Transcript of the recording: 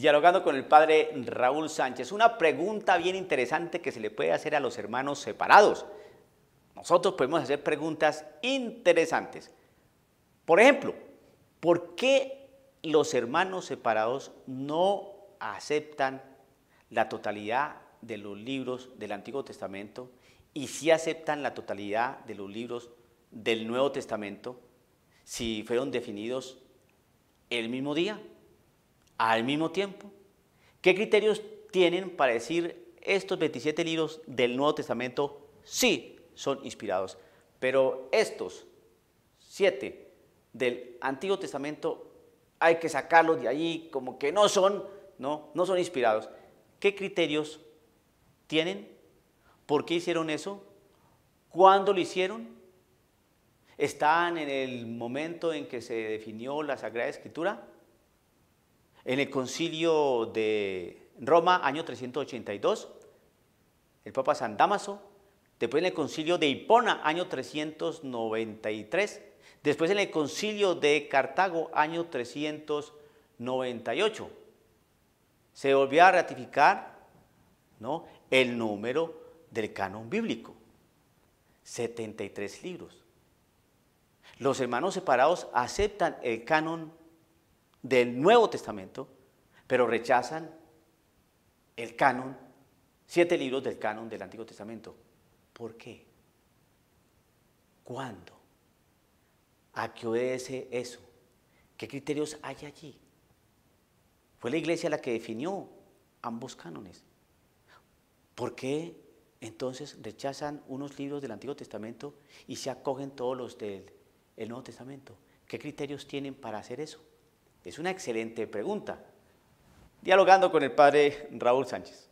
Dialogando con el padre Raúl Sánchez, una pregunta bien interesante que se le puede hacer a los hermanos separados. Nosotros podemos hacer preguntas interesantes. Por ejemplo, ¿por qué los hermanos separados no aceptan la totalidad de los libros del Antiguo Testamento y si aceptan la totalidad de los libros del Nuevo Testamento si fueron definidos el mismo día? al mismo tiempo? ¿Qué criterios tienen para decir estos 27 libros del Nuevo Testamento sí son inspirados, pero estos 7 del Antiguo Testamento hay que sacarlos de allí como que no son, no, no son inspirados? ¿Qué criterios tienen? ¿Por qué hicieron eso? ¿Cuándo lo hicieron? ¿Están en el momento en que se definió la Sagrada Escritura? En el concilio de Roma, año 382, el Papa San Damaso, después en el concilio de Hipona, año 393, después en el concilio de Cartago, año 398. Se volvió a ratificar ¿no? el número del canon bíblico, 73 libros. Los hermanos separados aceptan el canon del Nuevo Testamento, pero rechazan el canon, siete libros del canon del Antiguo Testamento. ¿Por qué? ¿Cuándo? ¿A qué obedece eso? ¿Qué criterios hay allí? Fue la iglesia la que definió ambos cánones. ¿Por qué entonces rechazan unos libros del Antiguo Testamento y se acogen todos los del Nuevo Testamento? ¿Qué criterios tienen para hacer eso? Es una excelente pregunta. Dialogando con el padre Raúl Sánchez.